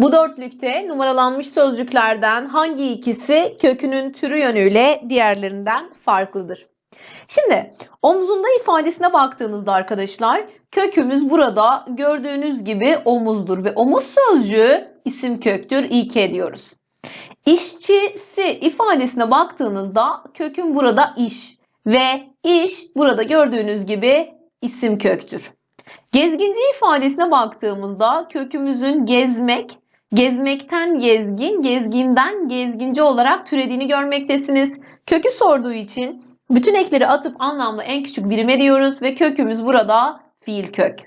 Bu dörtlükte numaralanmış sözcüklerden hangi ikisi kökünün türü yönüyle diğerlerinden farklıdır? Şimdi omzunda ifadesine baktığımızda arkadaşlar kökümüz burada gördüğünüz gibi omuzdur ve omuz sözcüğü isim köktür İK diyoruz. İşçisi ifadesine baktığınızda kökün burada iş ve iş burada gördüğünüz gibi isim köktür. Gezginci ifadesine baktığımızda kökümüzün gezmek Gezmekten gezgin, gezginden gezginci olarak türediğini görmektesiniz. Kökü sorduğu için bütün ekleri atıp anlamlı en küçük birime diyoruz ve kökümüz burada fiil kök.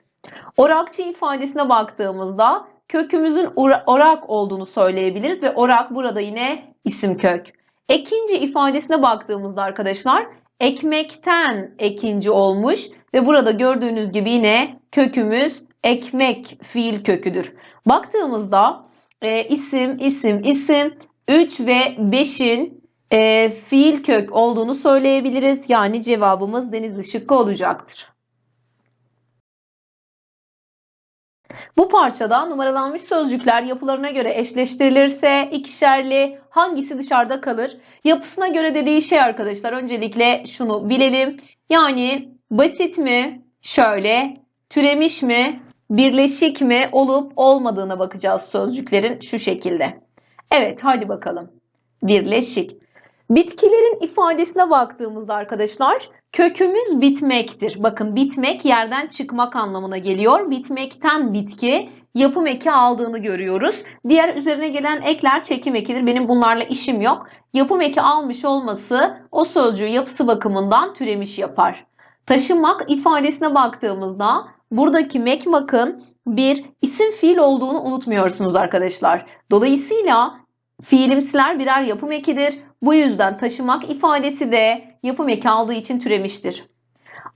Orakçı ifadesine baktığımızda kökümüzün orak olduğunu söyleyebiliriz ve orak burada yine isim kök. Ekinci ifadesine baktığımızda arkadaşlar ekmekten ekinci olmuş ve burada gördüğünüz gibi yine kökümüz ekmek fiil köküdür. Baktığımızda e, isim, isim, isim 3 ve 5'in e, fiil kök olduğunu söyleyebiliriz. Yani cevabımız Denizli şıkkı olacaktır. Bu parçada numaralanmış sözcükler yapılarına göre eşleştirilirse ikişerli hangisi dışarıda kalır? Yapısına göre dediği şey arkadaşlar öncelikle şunu bilelim. Yani basit mi? Şöyle. Türemiş mi? birleşik mi olup olmadığına bakacağız sözcüklerin şu şekilde. Evet hadi bakalım. Birleşik. Bitkilerin ifadesine baktığımızda arkadaşlar kökümüz bitmektir. Bakın bitmek yerden çıkmak anlamına geliyor. Bitmekten bitki yapım eki aldığını görüyoruz. Diğer üzerine gelen ekler çekim ekidir. Benim bunlarla işim yok. Yapım eki almış olması o sözcüğü yapısı bakımından türemiş yapar. Taşımak ifadesine baktığımızda buradaki mekmakın bir isim fiil olduğunu unutmuyorsunuz arkadaşlar. Dolayısıyla fiilimsiler birer yapım ekidir. Bu yüzden taşımak ifadesi de yapım eki aldığı için türemiştir.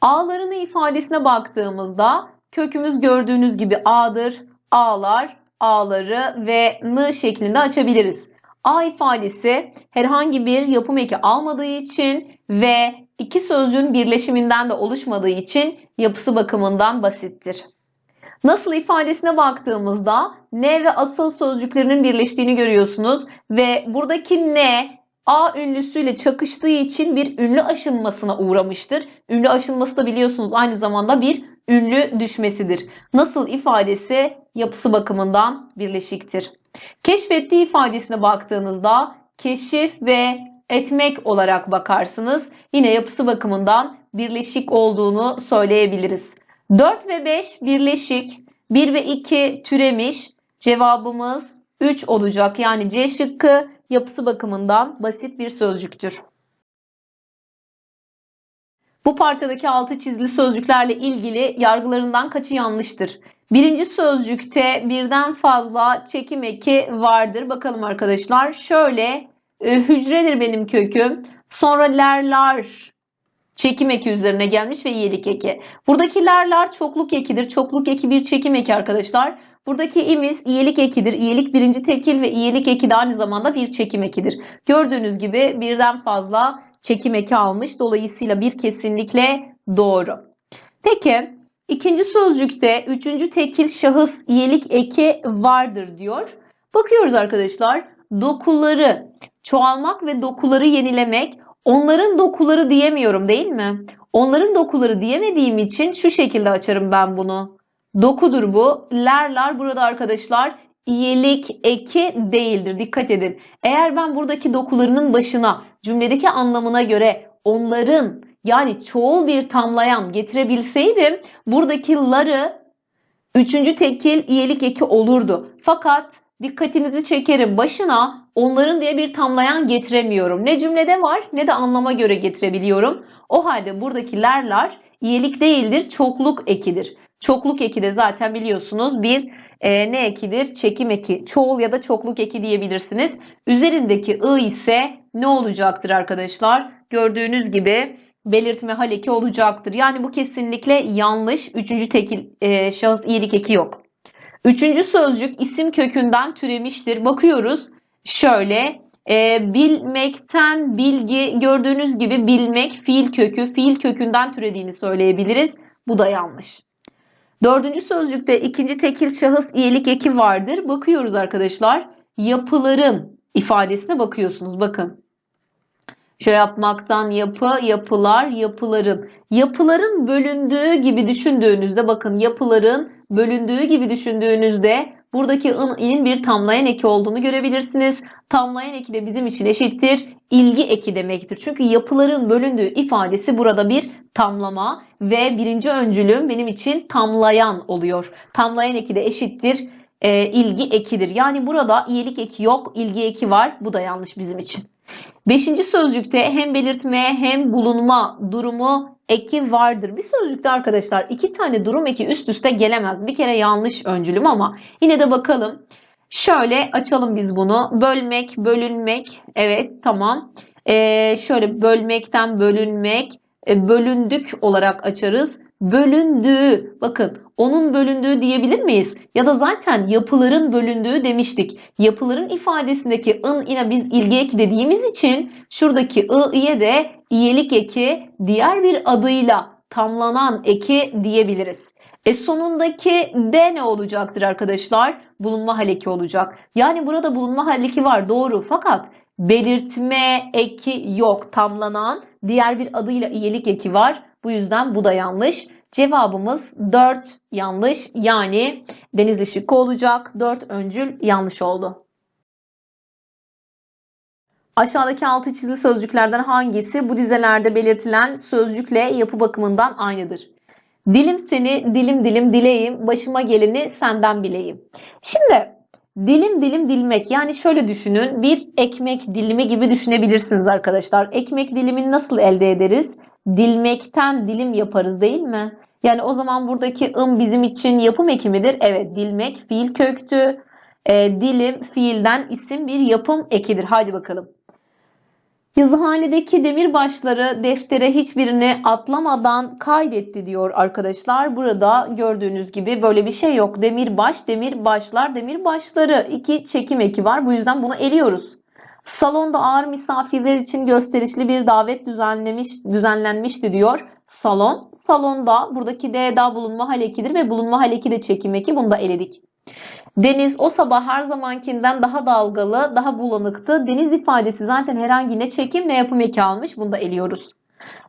Ağlarını ifadesine baktığımızda kökümüz gördüğünüz gibi A'dır. Ağlar, ağları ve N şeklinde açabiliriz. A ifadesi herhangi bir yapım eki almadığı için ve iki sözcüğün birleşiminden de oluşmadığı için yapısı bakımından basittir. Nasıl ifadesine baktığımızda ne ve asıl sözcüklerinin birleştiğini görüyorsunuz ve buradaki ne A ünlüsüyle çakıştığı için bir ünlü aşınmasına uğramıştır. Ünlü aşınması da biliyorsunuz aynı zamanda bir ünlü düşmesidir. Nasıl ifadesi yapısı bakımından birleşiktir. Keşfettiği ifadesine baktığınızda keşif ve etmek olarak bakarsınız. Yine yapısı bakımından birleşik olduğunu söyleyebiliriz. 4 ve 5 birleşik, 1 ve 2 türemiş. Cevabımız 3 olacak. Yani C şıkkı yapısı bakımından basit bir sözcüktür. Bu parçadaki altı çizili sözcüklerle ilgili yargılarından kaçı yanlıştır? Birinci sözcükte birden fazla çekim eki vardır. Bakalım arkadaşlar. Şöyle ee, hücredir benim köküm. Sonra lerlar çekim eki üzerine gelmiş ve iyilik eki. Buradaki lerlar çokluk ekidir. Çokluk eki bir çekim eki arkadaşlar. Buradaki imiz iyilik ekidir. İyilik birinci tekil ve iyilik eki de aynı zamanda bir çekim ekidir. Gördüğünüz gibi birden fazla çekim eki almış. Dolayısıyla bir kesinlikle doğru. Peki ikinci sözcükte üçüncü tekil şahıs iyilik eki vardır diyor. Bakıyoruz arkadaşlar dokuları çoğalmak ve dokuları yenilemek. Onların dokuları diyemiyorum değil mi? Onların dokuları diyemediğim için şu şekilde açarım ben bunu. Dokudur bu. Lerler burada arkadaşlar iyilik eki değildir. Dikkat edin. Eğer ben buradaki dokularının başına cümledeki anlamına göre onların yani çoğul bir tamlayan getirebilseydim buradaki ları üçüncü tekil iyilik eki olurdu. Fakat dikkatinizi çekerim. Başına onların diye bir tamlayan getiremiyorum. Ne cümlede var ne de anlama göre getirebiliyorum. O halde buradakilerler iyilik değildir, çokluk ekidir. Çokluk eki de zaten biliyorsunuz bir e, ne ekidir? Çekim eki. Çoğul ya da çokluk eki diyebilirsiniz. Üzerindeki ı ise ne olacaktır arkadaşlar? Gördüğünüz gibi belirtme hal eki olacaktır. Yani bu kesinlikle yanlış. Üçüncü tekil e, şahıs iyilik eki yok. Üçüncü sözcük isim kökünden türemiştir. Bakıyoruz şöyle e, bilmekten bilgi gördüğünüz gibi bilmek fiil kökü fiil kökünden türediğini söyleyebiliriz. Bu da yanlış. Dördüncü sözcükte ikinci tekil şahıs iyilik eki vardır. Bakıyoruz arkadaşlar yapıların ifadesine bakıyorsunuz bakın. Şey yapmaktan yapı, yapılar, yapıların. Yapıların bölündüğü gibi düşündüğünüzde bakın yapıların bölündüğü gibi düşündüğünüzde buradaki i'nin bir tamlayan eki olduğunu görebilirsiniz. Tamlayan eki de bizim için eşittir. ilgi eki demektir. Çünkü yapıların bölündüğü ifadesi burada bir tamlama ve birinci öncülüm benim için tamlayan oluyor. Tamlayan eki de eşittir e, ilgi ekidir. Yani burada iyilik eki yok, ilgi eki var. Bu da yanlış bizim için. Beşinci sözcükte hem belirtme hem bulunma durumu eki vardır. Bir sözcükte arkadaşlar iki tane durum eki üst üste gelemez. Bir kere yanlış öncülüm ama yine de bakalım. Şöyle açalım biz bunu. Bölmek, bölünmek. Evet tamam. Ee, şöyle bölmekten bölünmek. Ee, bölündük olarak açarız bölündüğü bakın onun bölündüğü diyebilir miyiz? Ya da zaten yapıların bölündüğü demiştik. Yapıların ifadesindeki ın ine biz ilgi eki dediğimiz için şuradaki ı iye de iyelik eki diğer bir adıyla tamlanan eki diyebiliriz. E sonundaki D ne olacaktır arkadaşlar? Bulunma haleki olacak. Yani burada bulunma haleki var doğru fakat belirtme eki yok tamlanan diğer bir adıyla iyelik eki var. Bu yüzden bu da yanlış. Cevabımız 4 yanlış. Yani Denizli şıkkı olacak. 4 öncül yanlış oldu. Aşağıdaki altı çizili sözcüklerden hangisi bu dizelerde belirtilen sözcükle yapı bakımından aynıdır? Dilim seni, dilim dilim dileyim, başıma geleni senden bileyim. Şimdi dilim dilim dilmek yani şöyle düşünün bir ekmek dilimi gibi düşünebilirsiniz arkadaşlar. Ekmek dilimini nasıl elde ederiz? dilmekten dilim yaparız değil mi? Yani o zaman buradaki ım bizim için yapım ekimidir. Evet dilmek fiil köktü. E, dilim fiilden isim bir yapım ekidir. Haydi bakalım. Yazıhanedeki demir başları deftere hiçbirini atlamadan kaydetti diyor arkadaşlar. Burada gördüğünüz gibi böyle bir şey yok. Demir demir baş, başlar, demir başları iki çekim eki var. Bu yüzden bunu eliyoruz. Salonda ağır misafirler için gösterişli bir davet düzenlemiş, düzenlenmişti diyor. Salon, salonda buradaki D'da bulunma hal ve bulunma hal eki de çekim eki. Bunu da eledik. Deniz o sabah her zamankinden daha dalgalı, daha bulanıktı. Deniz ifadesi zaten herhangi ne çekim ne yapım eki almış. Bunu da eliyoruz.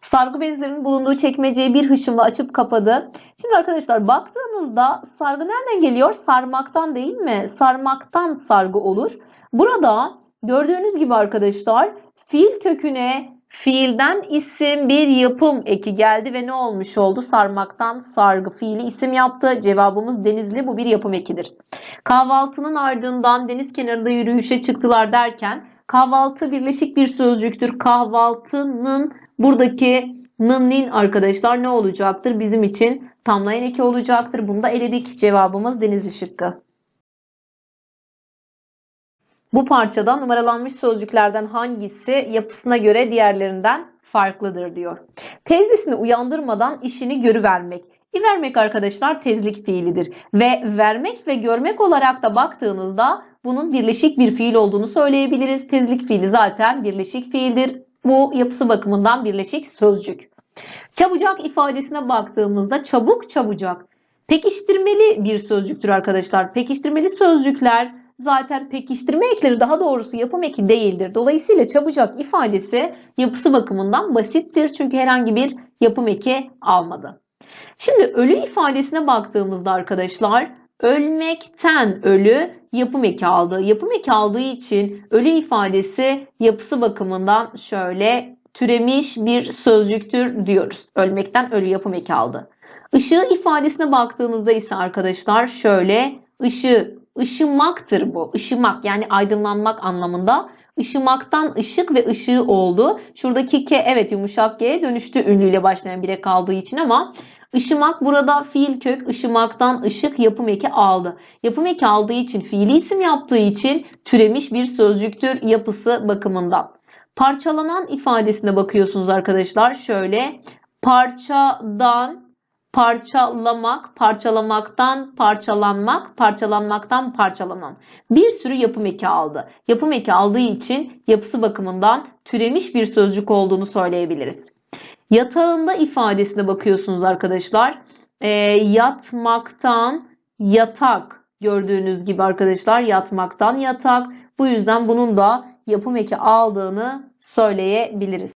Sargı bezlerinin bulunduğu çekmeceyi bir hışımla açıp kapadı. Şimdi arkadaşlar baktığımızda sargı nereden geliyor? Sarmaktan değil mi? Sarmaktan sargı olur. Burada Gördüğünüz gibi arkadaşlar fiil köküne fiilden isim bir yapım eki geldi ve ne olmuş oldu? Sarmaktan sargı fiili isim yaptı. Cevabımız denizli bu bir yapım ekidir. Kahvaltının ardından deniz kenarında yürüyüşe çıktılar derken kahvaltı birleşik bir sözcüktür. Kahvaltının buradaki nınnin arkadaşlar ne olacaktır? Bizim için tamlayan eki olacaktır. Bunu da eledik. Cevabımız denizli şıkkı. Bu parçadan numaralanmış sözcüklerden hangisi yapısına göre diğerlerinden farklıdır diyor. Tezlisini uyandırmadan işini görüvermek. İvermek arkadaşlar tezlik fiilidir ve vermek ve görmek olarak da baktığınızda bunun birleşik bir fiil olduğunu söyleyebiliriz. Tezlik fiili zaten birleşik fiildir. Bu yapısı bakımından birleşik sözcük. Çabucak ifadesine baktığımızda çabuk çabucak pekiştirmeli bir sözcüktür arkadaşlar. Pekiştirmeli sözcükler zaten pekiştirme ekleri daha doğrusu yapım eki değildir. Dolayısıyla çabucak ifadesi yapısı bakımından basittir. Çünkü herhangi bir yapım eki almadı. Şimdi ölü ifadesine baktığımızda arkadaşlar ölmekten ölü yapım eki aldı. Yapım eki aldığı için ölü ifadesi yapısı bakımından şöyle türemiş bir sözcüktür diyoruz. Ölmekten ölü yapım eki aldı. Işığı ifadesine baktığımızda ise arkadaşlar şöyle ışığı ışımaktır bu. Işımak yani aydınlanmak anlamında. Işımaktan ışık ve ışığı oldu. Şuradaki K evet yumuşak G'ye dönüştü ünlüyle başlayan bire kaldığı için ama ışımak burada fiil kök ışımaktan ışık yapım eki aldı. Yapım eki aldığı için fiili isim yaptığı için türemiş bir sözcüktür yapısı bakımından. Parçalanan ifadesine bakıyorsunuz arkadaşlar. Şöyle parçadan parçalamak, parçalamaktan parçalanmak, parçalanmaktan parçalamam. Bir sürü yapım eki aldı. Yapım eki aldığı için yapısı bakımından türemiş bir sözcük olduğunu söyleyebiliriz. Yatağında ifadesine bakıyorsunuz arkadaşlar. E, yatmaktan yatak gördüğünüz gibi arkadaşlar yatmaktan yatak. Bu yüzden bunun da yapım eki aldığını söyleyebiliriz.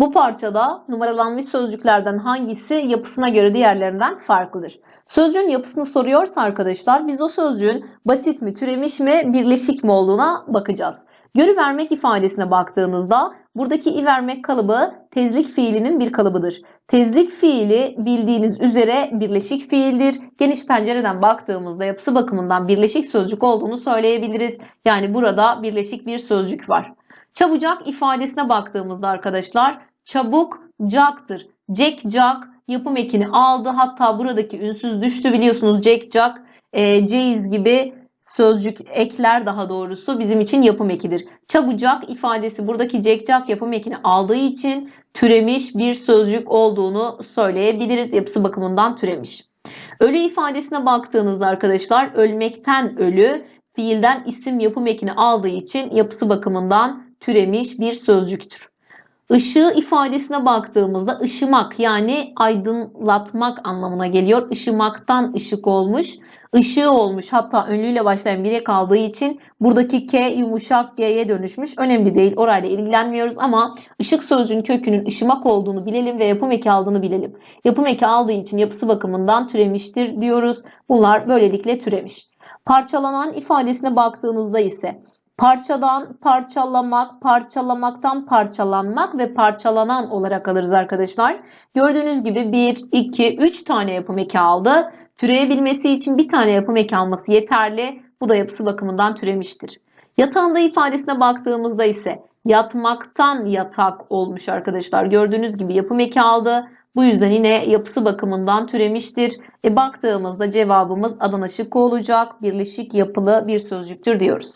Bu parçada numaralanmış sözcüklerden hangisi yapısına göre diğerlerinden farklıdır? Sözcüğün yapısını soruyorsa arkadaşlar biz o sözcüğün basit mi, türemiş mi, birleşik mi olduğuna bakacağız. Görü vermek ifadesine baktığımızda buradaki i vermek kalıbı tezlik fiilinin bir kalıbıdır. Tezlik fiili bildiğiniz üzere birleşik fiildir. Geniş pencereden baktığımızda yapısı bakımından birleşik sözcük olduğunu söyleyebiliriz. Yani burada birleşik bir sözcük var. Çabucak ifadesine baktığımızda arkadaşlar çabuk caktır. Jack Jack yapım ekini aldı. Hatta buradaki ünsüz düştü biliyorsunuz. Jack Jack, e, Ceyiz gibi sözcük ekler daha doğrusu bizim için yapım ekidir. Çabucak ifadesi buradaki cekcak yapım ekini aldığı için türemiş bir sözcük olduğunu söyleyebiliriz. Yapısı bakımından türemiş. Ölü ifadesine baktığınızda arkadaşlar ölmekten ölü fiilden isim yapım ekini aldığı için yapısı bakımından türemiş bir sözcüktür. Işığı ifadesine baktığımızda ışımak yani aydınlatmak anlamına geliyor. Işımaktan ışık olmuş. ışığı olmuş hatta önlüğüyle başlayan bire kaldığı için buradaki K yumuşak G'ye dönüşmüş. Önemli değil orayla ilgilenmiyoruz ama ışık sözcüğün kökünün ışımak olduğunu bilelim ve yapım eki aldığını bilelim. Yapım eki aldığı için yapısı bakımından türemiştir diyoruz. Bunlar böylelikle türemiş. Parçalanan ifadesine baktığımızda ise Parçadan parçalamak, parçalamaktan parçalanmak ve parçalanan olarak alırız arkadaşlar. Gördüğünüz gibi 1, 2, 3 tane yapım eki aldı. Türeyebilmesi için bir tane yapım eki alması yeterli. Bu da yapısı bakımından türemiştir. Yatağında ifadesine baktığımızda ise yatmaktan yatak olmuş arkadaşlar. Gördüğünüz gibi yapım eki aldı. Bu yüzden yine yapısı bakımından türemiştir. E baktığımızda cevabımız Adana şıkkı olacak. Birleşik yapılı bir sözcüktür diyoruz.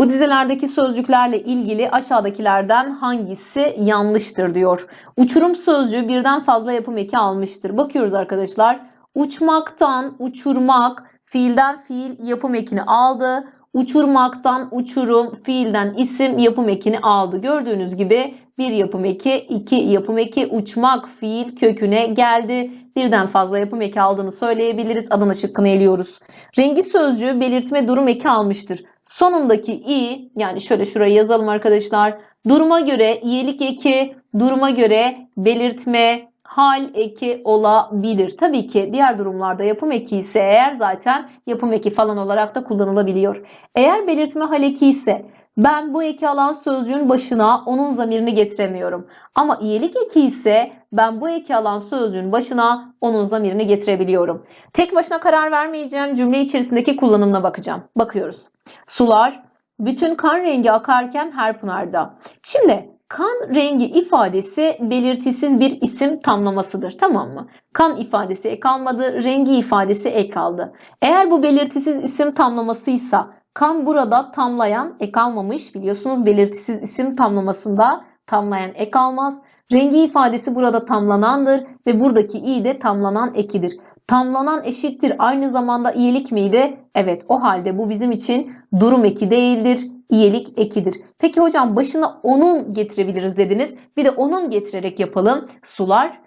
Bu dizelerdeki sözcüklerle ilgili aşağıdakilerden hangisi yanlıştır diyor. Uçurum sözcüğü birden fazla yapım eki almıştır. Bakıyoruz arkadaşlar. Uçmaktan uçurmak, fiilden fiil yapım ekini aldı. Uçurmaktan uçurum, fiilden isim yapım ekini aldı. Gördüğünüz gibi bir yapım eki, iki yapım eki, uçmak fiil köküne geldi. Birden fazla yapım eki aldığını söyleyebiliriz. Adana şıkkını eliyoruz. Rengi sözcüğü belirtme durum eki almıştır. Sonundaki i yani şöyle şuraya yazalım arkadaşlar. Duruma göre iyilik eki, duruma göre belirtme, hal eki olabilir. Tabii ki diğer durumlarda yapım eki ise eğer zaten yapım eki falan olarak da kullanılabiliyor. Eğer belirtme hal eki ise ben bu eki alan sözcüğün başına onun zamirini getiremiyorum. Ama iyilik eki ise ben bu eki alan sözcüğün başına onun zamirini getirebiliyorum. Tek başına karar vermeyeceğim. Cümle içerisindeki kullanımına bakacağım. Bakıyoruz. Sular bütün kan rengi akarken her pınarda. Şimdi kan rengi ifadesi belirtisiz bir isim tamlamasıdır tamam mı? Kan ifadesi ek almadı, rengi ifadesi ek aldı. Eğer bu belirtisiz isim tamlamasıysa Kan burada tamlayan ek almamış. Biliyorsunuz belirtisiz isim tamlamasında tamlayan ek almaz. Rengi ifadesi burada tamlanandır ve buradaki i de tamlanan ekidir. Tamlanan eşittir aynı zamanda iyilik miydi? Evet o halde bu bizim için durum eki değildir iyilik ekidir. Peki hocam başına onun getirebiliriz dediniz. Bir de onun getirerek yapalım. Sular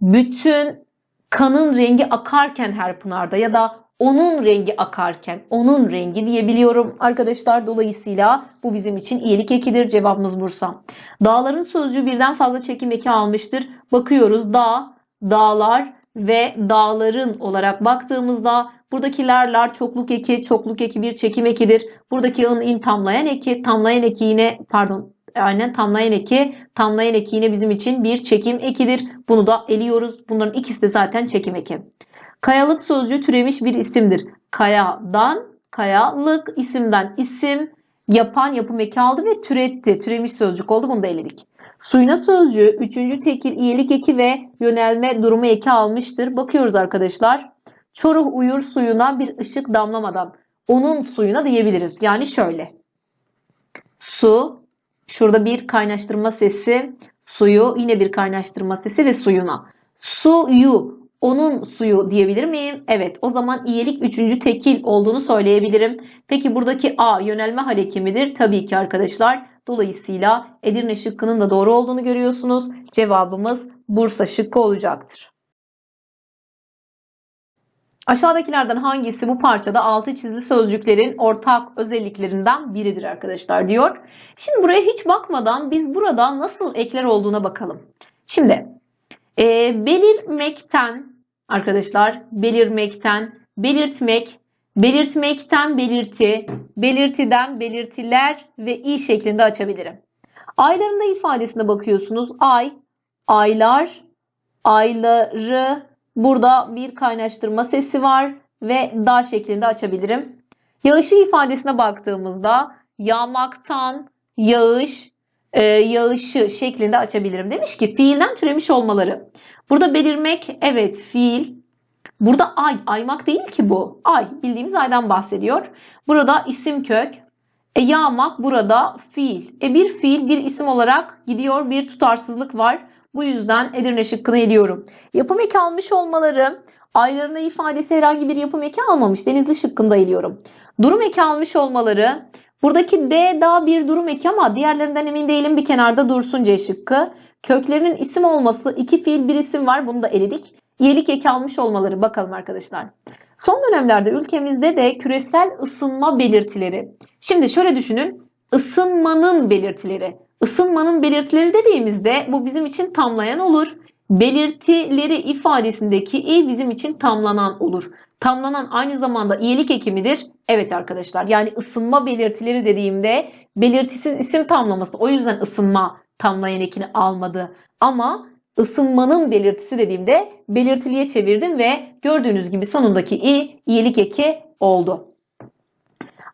bütün kanın rengi akarken her pınarda ya da onun rengi akarken onun rengi diyebiliyorum arkadaşlar. Dolayısıyla bu bizim için iyilik ekidir. Cevabımız Bursa. Dağların sözcüğü birden fazla çekim eki almıştır. Bakıyoruz dağ, dağlar ve dağların olarak baktığımızda buradakilerler çokluk eki, çokluk eki bir çekim ekidir. Buradaki ın in tamlayan eki, tamlayan eki yine pardon aynen tamlayan eki. Tamlayan eki yine bizim için bir çekim ekidir. Bunu da eliyoruz. Bunların ikisi de zaten çekim eki. Kayalık sözcüğü türemiş bir isimdir. Kayadan, kayalık, isimden isim, yapan yapım eki aldı ve türetti. Türemiş sözcük oldu. Bunu da eledik. Suyuna sözcüğü üçüncü tekil iyilik eki ve yönelme durumu eki almıştır. Bakıyoruz arkadaşlar. Çoruh uyur suyuna bir ışık damlamadan. Onun suyuna diyebiliriz. Yani şöyle. Su, şurada bir kaynaştırma sesi, suyu yine bir kaynaştırma sesi ve suyuna. Suyu onun suyu diyebilir miyim? Evet o zaman iyilik üçüncü tekil olduğunu söyleyebilirim. Peki buradaki A yönelme haleki midir? Tabii ki arkadaşlar. Dolayısıyla Edirne şıkkının da doğru olduğunu görüyorsunuz. Cevabımız Bursa şıkkı olacaktır. Aşağıdakilerden hangisi bu parçada altı çizili sözcüklerin ortak özelliklerinden biridir arkadaşlar diyor. Şimdi buraya hiç bakmadan biz burada nasıl ekler olduğuna bakalım. Şimdi e, ee, belirmekten arkadaşlar belirmekten, belirtmek, belirtmekten belirti, belirtiden belirtiler ve i şeklinde açabilirim. Aylarında ifadesine bakıyorsunuz. Ay, aylar, ayları burada bir kaynaştırma sesi var ve da şeklinde açabilirim. Yağışı ifadesine baktığımızda yağmaktan, yağış, e, yağışı şeklinde açabilirim. Demiş ki fiilden türemiş olmaları. Burada belirmek evet fiil. Burada ay, aymak değil ki bu. Ay bildiğimiz aydan bahsediyor. Burada isim kök. E, yağmak burada fiil. E, bir fiil bir isim olarak gidiyor bir tutarsızlık var. Bu yüzden Edirne şıkkını ediyorum. Yapım eki almış olmaları aylarında ifadesi herhangi bir yapım eki almamış. Denizli şıkkında ediyorum. Durum eki almış olmaları Buradaki D daha bir durum eki ama diğerlerinden emin değilim bir kenarda dursun C şıkkı. Köklerinin isim olması iki fiil bir isim var bunu da eledik. Yelik eki almış olmaları bakalım arkadaşlar. Son dönemlerde ülkemizde de küresel ısınma belirtileri. Şimdi şöyle düşünün ısınmanın belirtileri. Isınmanın belirtileri dediğimizde bu bizim için tamlayan olur belirtileri ifadesindeki i bizim için tamlanan olur. Tamlanan aynı zamanda iyilik ekimidir. Evet arkadaşlar yani ısınma belirtileri dediğimde belirtisiz isim tamlaması. O yüzden ısınma tamlayan ekini almadı. Ama ısınmanın belirtisi dediğimde belirtiliye çevirdim ve gördüğünüz gibi sonundaki i iyilik eki oldu.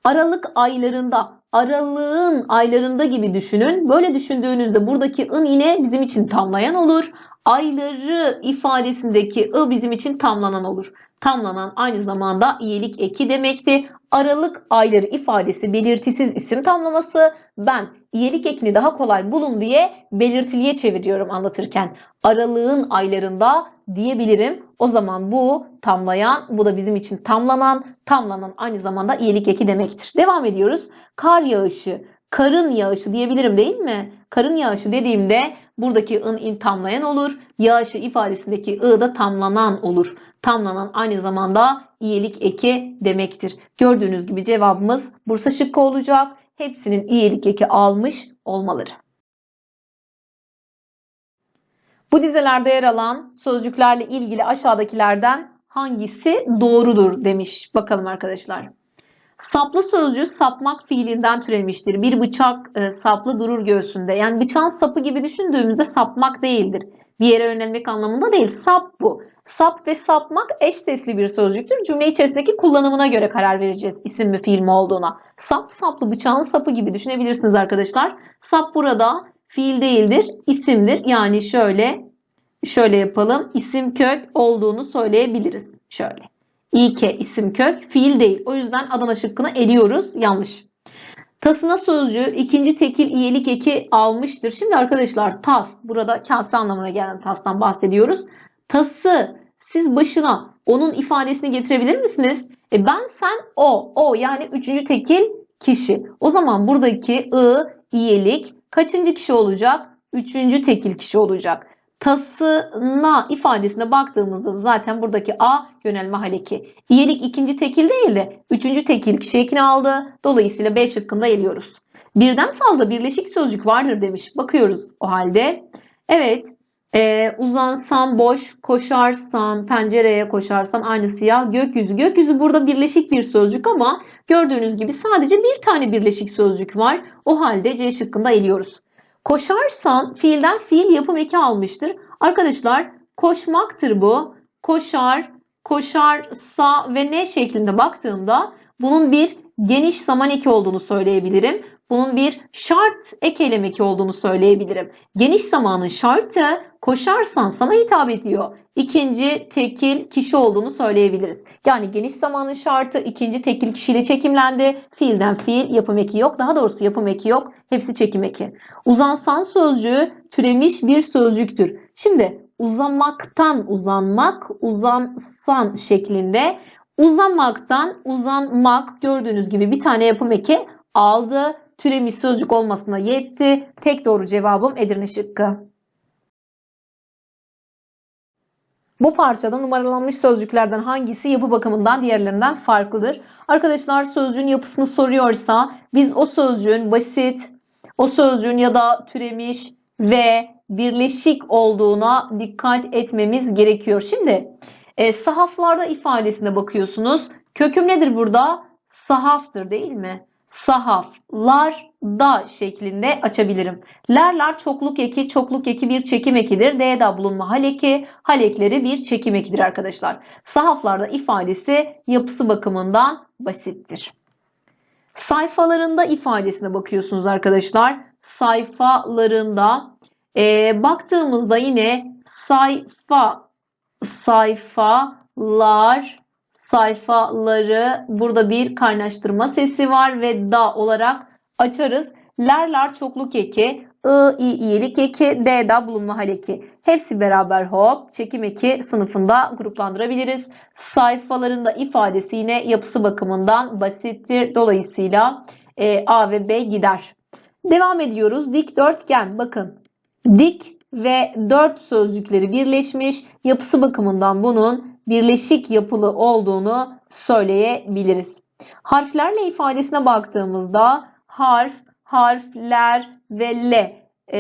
Aralık aylarında aralığın aylarında gibi düşünün. Böyle düşündüğünüzde buradaki ın yine bizim için tamlayan olur. Ayları ifadesindeki ı bizim için tamlanan olur. Tamlanan aynı zamanda iyilik eki demekti. Aralık ayları ifadesi belirtisiz isim tamlaması. Ben iyilik ekini daha kolay bulun diye belirtiliye çeviriyorum anlatırken. Aralığın aylarında diyebilirim. O zaman bu tamlayan, bu da bizim için tamlanan, tamlanan aynı zamanda iyilik eki demektir. Devam ediyoruz. Kar yağışı, karın yağışı diyebilirim değil mi? Karın yağışı dediğimde buradaki ın in tamlayan olur. Yağışı ifadesindeki ı da tamlanan olur. Tamlanan aynı zamanda iyilik eki demektir. Gördüğünüz gibi cevabımız Bursa şıkkı olacak. Hepsinin iyilik eki almış olmaları. Bu dizelerde yer alan sözcüklerle ilgili aşağıdakilerden hangisi doğrudur demiş. Bakalım arkadaşlar. Saplı sözcüğü sapmak fiilinden türemiştir. Bir bıçak e, saplı durur göğsünde. Yani bıçağın sapı gibi düşündüğümüzde sapmak değildir. Bir yere yönelmek anlamında değil. Sap bu. Sap ve sapmak eş sesli bir sözcüktür. Cümle içerisindeki kullanımına göre karar vereceğiz isim mi fiil mi olduğuna. Sap saplı bıçağın sapı gibi düşünebilirsiniz arkadaşlar. Sap burada fiil değildir, isimdir. Yani şöyle şöyle yapalım. İsim kök olduğunu söyleyebiliriz. Şöyle. İke isim kök fiil değil. O yüzden Adana şıkkını eliyoruz. Yanlış. Tasına sözcüğü ikinci tekil iyelik eki almıştır. Şimdi arkadaşlar tas burada kase anlamına gelen tastan bahsediyoruz. Tası siz başına onun ifadesini getirebilir misiniz? E ben sen o. O yani üçüncü tekil kişi. O zaman buradaki ı iyelik kaçıncı kişi olacak? Üçüncü tekil kişi olacak tasına ifadesine baktığımızda zaten buradaki A yönelme haleki. İyelik ikinci tekil değil de üçüncü tekil şeklini aldı. Dolayısıyla B şıkkında eliyoruz. Birden fazla birleşik sözcük vardır demiş. Bakıyoruz o halde. Evet e, uzansam, boş koşarsan pencereye koşarsan aynı siyah gökyüzü. Gökyüzü burada birleşik bir sözcük ama gördüğünüz gibi sadece bir tane birleşik sözcük var. O halde C şıkkında eliyoruz. Koşarsan fiilden fiil yapım eki almıştır. Arkadaşlar koşmaktır bu. Koşar, koşarsa ve ne şeklinde baktığımda bunun bir geniş zaman eki olduğunu söyleyebilirim. Bunun bir şart ek elemeki olduğunu söyleyebilirim. Geniş zamanın şartı koşarsan sana hitap ediyor. İkinci tekil kişi olduğunu söyleyebiliriz. Yani geniş zamanın şartı ikinci tekil kişiyle çekimlendi. Fiilden fiil yapım eki yok. Daha doğrusu yapım eki yok. Hepsi çekim eki. Uzansan sözcüğü türemiş bir sözcüktür. Şimdi uzamaktan uzanmak, uzansan şeklinde uzamaktan uzanmak gördüğünüz gibi bir tane yapım eki aldı türemiş sözcük olmasına yetti. Tek doğru cevabım Edirne şıkkı. Bu parçada numaralanmış sözcüklerden hangisi yapı bakımından diğerlerinden farklıdır? Arkadaşlar sözcüğün yapısını soruyorsa biz o sözcüğün basit, o sözcüğün ya da türemiş ve birleşik olduğuna dikkat etmemiz gerekiyor. Şimdi e, sahaflarda ifadesine bakıyorsunuz. Köküm nedir burada? Sahaftır değil mi? sahaflar da şeklinde açabilirim. Lerler çokluk eki, çokluk eki bir çekim ekidir. D'da bulunma hal eki, hal ekleri bir çekim ekidir arkadaşlar. Sahaflarda ifadesi yapısı bakımından basittir. Sayfalarında ifadesine bakıyorsunuz arkadaşlar. Sayfalarında e, baktığımızda yine sayfa sayfalar sayfaları burada bir kaynaştırma sesi var ve da olarak açarız. Lerler çokluk eki, I, I, iyilik eki, D, da bulunma haleki. Hepsi beraber hop çekim eki sınıfında gruplandırabiliriz. Sayfalarında ifadesi yine yapısı bakımından basittir. Dolayısıyla e, A ve B gider. Devam ediyoruz. Dik dörtgen. bakın. Dik ve dört sözcükleri birleşmiş. Yapısı bakımından bunun birleşik yapılı olduğunu söyleyebiliriz. Harflerle ifadesine baktığımızda harf, harfler ve le. E,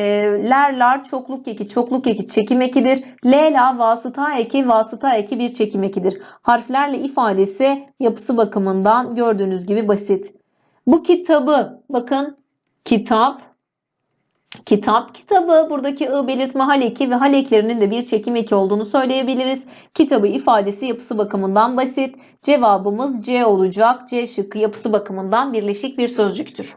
ler, lar, çokluk eki, çokluk eki çekim ekidir. Le, la, vasıta eki, vasıta eki bir çekim ekidir. Harflerle ifadesi yapısı bakımından gördüğünüz gibi basit. Bu kitabı bakın kitap Kitap kitabı buradaki ı belirtme haleki ve haleklerinin de bir çekim eki olduğunu söyleyebiliriz. Kitabı ifadesi yapısı bakımından basit. Cevabımız C olacak. C şıkkı yapısı bakımından birleşik bir sözcüktür.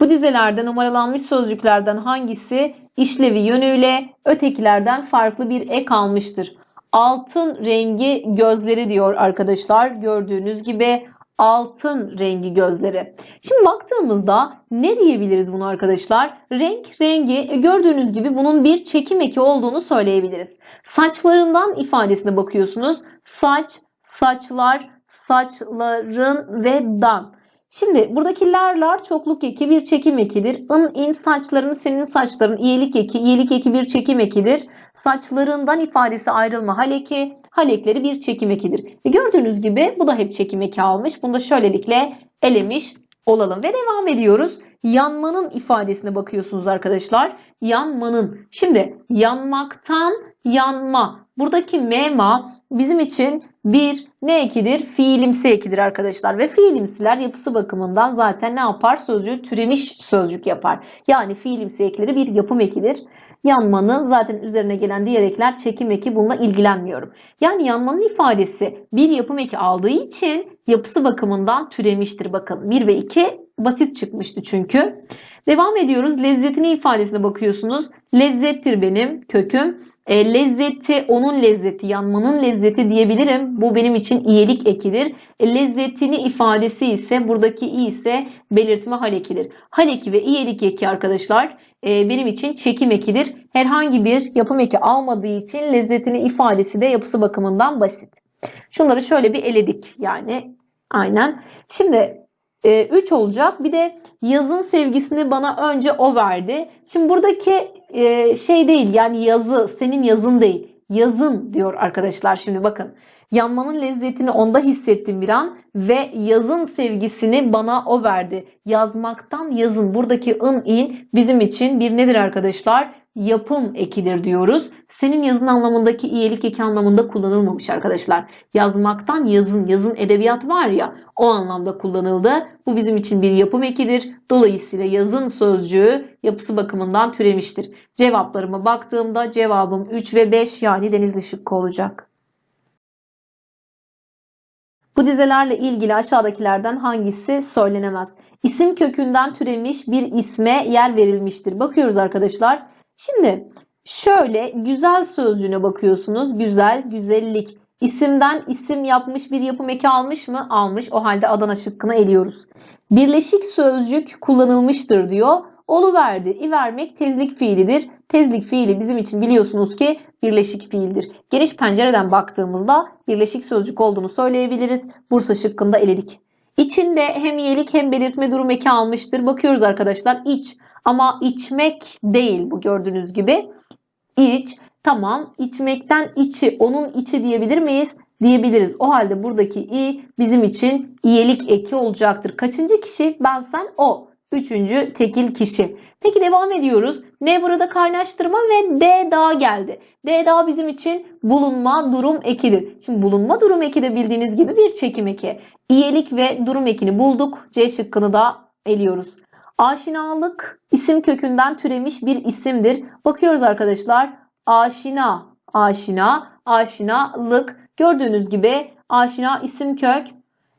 Bu dizelerde numaralanmış sözcüklerden hangisi işlevi yönüyle ötekilerden farklı bir ek almıştır? Altın rengi gözleri diyor arkadaşlar. Gördüğünüz gibi altın rengi gözleri. Şimdi baktığımızda ne diyebiliriz bunu arkadaşlar? Renk rengi e, gördüğünüz gibi bunun bir çekim eki olduğunu söyleyebiliriz. Saçlarından ifadesine bakıyorsunuz. Saç, saçlar, saçların ve dan. Şimdi buradaki lerlar çokluk eki bir çekim ekidir. In in saçların senin saçların iyilik eki iyilik eki bir çekim ekidir. Saçlarından ifadesi ayrılma hal eki halekleri bir çekim ekidir. E gördüğünüz gibi bu da hep çekim eki almış. Bunu da şöylelikle elemiş olalım. Ve devam ediyoruz. Yanmanın ifadesine bakıyorsunuz arkadaşlar. Yanmanın. Şimdi yanmaktan yanma. Buradaki mema bizim için bir ne ekidir? Fiilimsi ekidir arkadaşlar. Ve fiilimsiler yapısı bakımından zaten ne yapar? Sözcüğü türemiş sözcük yapar. Yani fiilimsi ekleri bir yapım ekidir. Yanmanın zaten üzerine gelen diğer ekler çekim eki bununla ilgilenmiyorum. Yani yanmanın ifadesi bir yapım eki aldığı için yapısı bakımından türemiştir. Bakın 1 ve 2 basit çıkmıştı çünkü. Devam ediyoruz. Lezzetini ifadesine bakıyorsunuz. Lezzettir benim köküm. E, lezzeti onun lezzeti, yanmanın lezzeti diyebilirim. Bu benim için iyilik ekidir. E, lezzetini ifadesi ise buradaki i ise belirtme hal ekidir hal eki ve iyilik eki arkadaşlar e, benim için çekim ekidir. Herhangi bir yapım eki almadığı için lezzetini ifadesi de yapısı bakımından basit. Şunları şöyle bir eledik yani aynen. Şimdi 3 e, üç olacak. Bir de yazın sevgisini bana önce o verdi. Şimdi buradaki e, şey değil yani yazı senin yazın değil. Yazın diyor arkadaşlar şimdi bakın. Yanmanın lezzetini onda hissettim bir an ve yazın sevgisini bana o verdi. Yazmaktan yazın. Buradaki ın in bizim için bir nedir arkadaşlar? Yapım ekidir diyoruz. Senin yazın anlamındaki iyilik eki anlamında kullanılmamış arkadaşlar. Yazmaktan yazın, yazın edebiyat var ya o anlamda kullanıldı. Bu bizim için bir yapım ekidir. Dolayısıyla yazın sözcüğü yapısı bakımından türemiştir. Cevaplarıma baktığımda cevabım 3 ve 5 yani denizli şıkkı olacak. Bu dizelerle ilgili aşağıdakilerden hangisi söylenemez? İsim kökünden türemiş bir isme yer verilmiştir. Bakıyoruz arkadaşlar. Şimdi şöyle güzel sözcüğüne bakıyorsunuz. Güzel, güzellik. İsimden isim yapmış bir yapım eki almış mı? Almış. O halde Adana şıkkını eliyoruz. Birleşik sözcük kullanılmıştır diyor. Olu verdi. İvermek tezlik fiilidir. Tezlik fiili bizim için biliyorsunuz ki birleşik fiildir. Geniş pencereden baktığımızda birleşik sözcük olduğunu söyleyebiliriz. Bursa şıkkında eledik. İçinde hem iyilik hem belirtme durum eki almıştır. Bakıyoruz arkadaşlar iç ama içmek değil bu gördüğünüz gibi. İç tamam içmekten içi onun içi diyebilir miyiz? diyebiliriz. O halde buradaki i bizim için iyilik eki olacaktır. Kaçıncı kişi? Ben sen o. Üçüncü tekil kişi. Peki devam ediyoruz. Ne burada kaynaştırma ve D daha geldi. D daha bizim için bulunma durum ekidir. Şimdi bulunma durum eki de bildiğiniz gibi bir çekim eki. İyelik ve durum ekini bulduk. C şıkkını da eliyoruz. Aşinalık isim kökünden türemiş bir isimdir. Bakıyoruz arkadaşlar. Aşina, aşina, aşinalık. Gördüğünüz gibi aşina isim kök.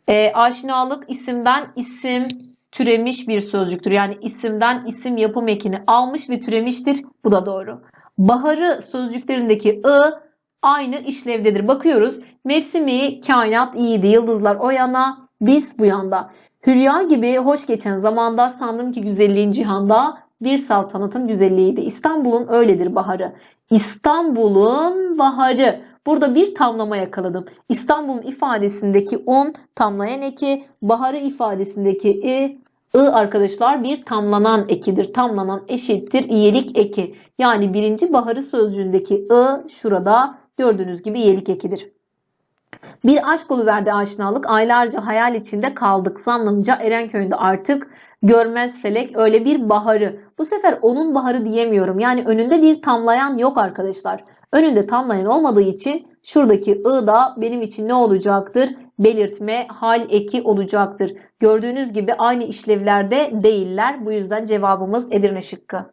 E, aşinalık isimden isim türemiş bir sözcüktür. Yani isimden isim yapım ekini almış ve türemiştir. Bu da doğru. Baharı sözcüklerindeki ı aynı işlevdedir. Bakıyoruz. Mevsimi, kainat iyiydi. Yıldızlar o yana, biz bu yanda. Hülya gibi hoş geçen zamanda sandım ki güzelliğin cihanda bir saltanatın güzelliğiydi. İstanbul'un öyledir baharı. İstanbul'un baharı. Burada bir tamlama yakaladım. İstanbul'un ifadesindeki un tamlayan eki, baharı ifadesindeki i, I arkadaşlar bir tamlanan ekidir. Tamlanan eşittir iyelik eki. Yani birinci baharı sözcüğündeki I şurada gördüğünüz gibi iyelik ekidir. Bir aşk verdi aşinalık aylarca hayal içinde kaldık. Zannımca Erenköy'de artık görmez felek öyle bir baharı. Bu sefer onun baharı diyemiyorum. Yani önünde bir tamlayan yok arkadaşlar. Önünde tamlayan olmadığı için şuradaki I da benim için ne olacaktır? Belirtme hal eki olacaktır. Gördüğünüz gibi aynı işlevlerde değiller. Bu yüzden cevabımız Edirne şıkkı.